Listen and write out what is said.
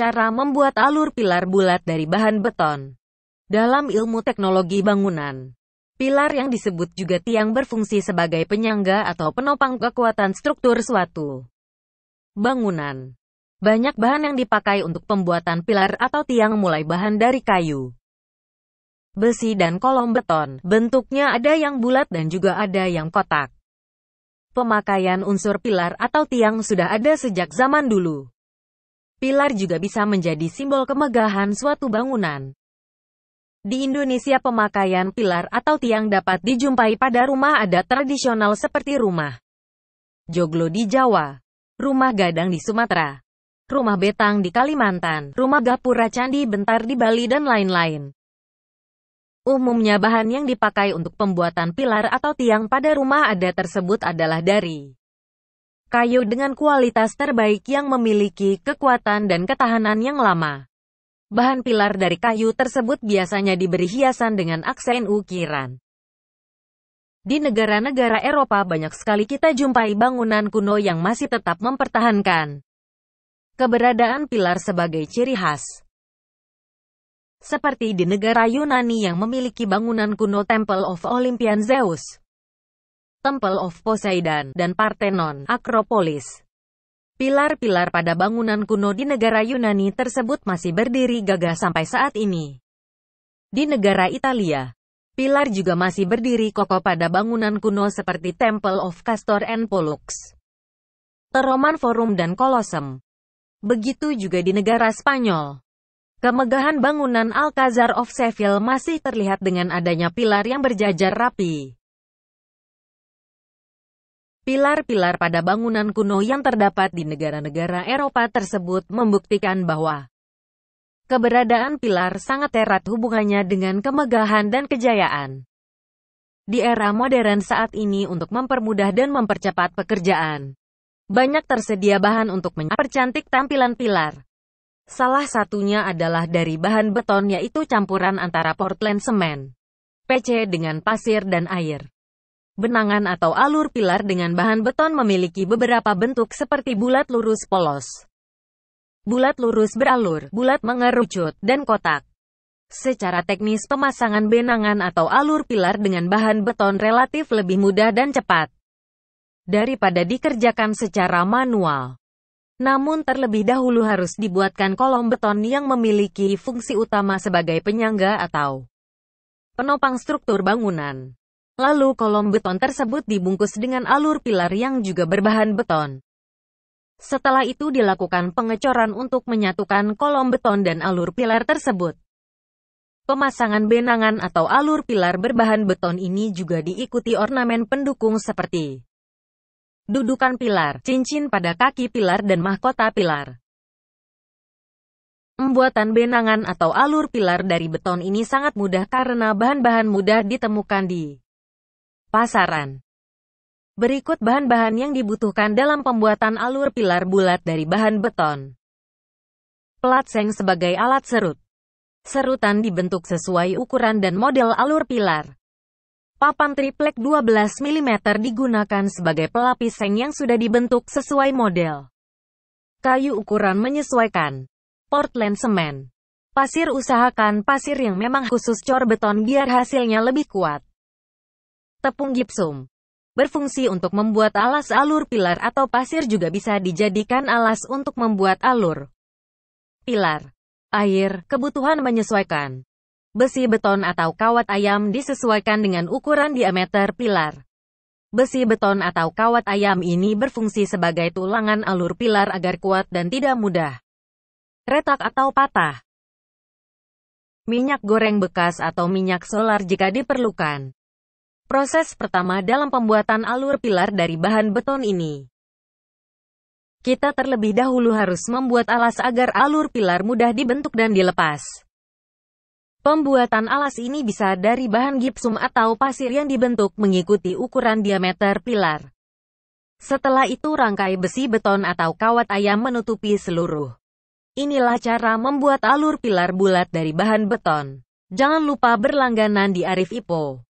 cara membuat alur pilar bulat dari bahan beton. Dalam ilmu teknologi bangunan, pilar yang disebut juga tiang berfungsi sebagai penyangga atau penopang kekuatan struktur suatu bangunan. Banyak bahan yang dipakai untuk pembuatan pilar atau tiang mulai bahan dari kayu, besi dan kolom beton. Bentuknya ada yang bulat dan juga ada yang kotak. Pemakaian unsur pilar atau tiang sudah ada sejak zaman dulu. Pilar juga bisa menjadi simbol kemegahan suatu bangunan. Di Indonesia pemakaian pilar atau tiang dapat dijumpai pada rumah adat tradisional seperti rumah joglo di Jawa, rumah gadang di Sumatera, rumah betang di Kalimantan, rumah gapura candi bentar di Bali dan lain-lain. Umumnya bahan yang dipakai untuk pembuatan pilar atau tiang pada rumah adat tersebut adalah dari Kayu dengan kualitas terbaik yang memiliki kekuatan dan ketahanan yang lama. Bahan pilar dari kayu tersebut biasanya diberi hiasan dengan aksen ukiran. Di negara-negara Eropa banyak sekali kita jumpai bangunan kuno yang masih tetap mempertahankan keberadaan pilar sebagai ciri khas. Seperti di negara Yunani yang memiliki bangunan kuno Temple of Olympian Zeus. Temple of Poseidon, dan Parthenon, Akropolis. Pilar-pilar pada bangunan kuno di negara Yunani tersebut masih berdiri gagah sampai saat ini. Di negara Italia, pilar juga masih berdiri kokoh pada bangunan kuno seperti Temple of Castor and Pollux, Teroman Forum dan Colosseum. Begitu juga di negara Spanyol. Kemegahan bangunan Alcazar of Seville masih terlihat dengan adanya pilar yang berjajar rapi. Pilar-pilar pada bangunan kuno yang terdapat di negara-negara Eropa tersebut membuktikan bahwa keberadaan pilar sangat erat hubungannya dengan kemegahan dan kejayaan. Di era modern saat ini untuk mempermudah dan mempercepat pekerjaan, banyak tersedia bahan untuk mempercantik tampilan pilar. Salah satunya adalah dari bahan beton yaitu campuran antara Portland semen, PC dengan pasir dan air. Benangan atau alur pilar dengan bahan beton memiliki beberapa bentuk seperti bulat lurus polos, bulat lurus beralur, bulat mengerucut, dan kotak. Secara teknis pemasangan benangan atau alur pilar dengan bahan beton relatif lebih mudah dan cepat daripada dikerjakan secara manual. Namun terlebih dahulu harus dibuatkan kolom beton yang memiliki fungsi utama sebagai penyangga atau penopang struktur bangunan. Lalu kolom beton tersebut dibungkus dengan alur pilar yang juga berbahan beton. Setelah itu dilakukan pengecoran untuk menyatukan kolom beton dan alur pilar tersebut. Pemasangan benangan atau alur pilar berbahan beton ini juga diikuti ornamen pendukung seperti dudukan pilar, cincin pada kaki pilar dan mahkota pilar. Pembuatan benangan atau alur pilar dari beton ini sangat mudah karena bahan-bahan mudah ditemukan di pasaran. Berikut bahan-bahan yang dibutuhkan dalam pembuatan alur pilar bulat dari bahan beton. Pelat seng sebagai alat serut. Serutan dibentuk sesuai ukuran dan model alur pilar. Papan triplek 12 mm digunakan sebagai pelapis seng yang sudah dibentuk sesuai model. Kayu ukuran menyesuaikan. Portland semen. Pasir usahakan pasir yang memang khusus cor beton biar hasilnya lebih kuat. Tepung gipsum berfungsi untuk membuat alas alur pilar atau pasir juga bisa dijadikan alas untuk membuat alur pilar. Air, kebutuhan menyesuaikan. Besi beton atau kawat ayam disesuaikan dengan ukuran diameter pilar. Besi beton atau kawat ayam ini berfungsi sebagai tulangan alur pilar agar kuat dan tidak mudah retak atau patah. Minyak goreng bekas atau minyak solar jika diperlukan proses pertama dalam pembuatan alur pilar dari bahan beton ini. Kita terlebih dahulu harus membuat alas agar alur pilar mudah dibentuk dan dilepas. Pembuatan alas ini bisa dari bahan gipsum atau pasir yang dibentuk mengikuti ukuran diameter pilar. Setelah itu rangkai besi beton atau kawat ayam menutupi seluruh. Inilah cara membuat alur pilar bulat dari bahan beton. Jangan lupa berlangganan di Arif Ipo.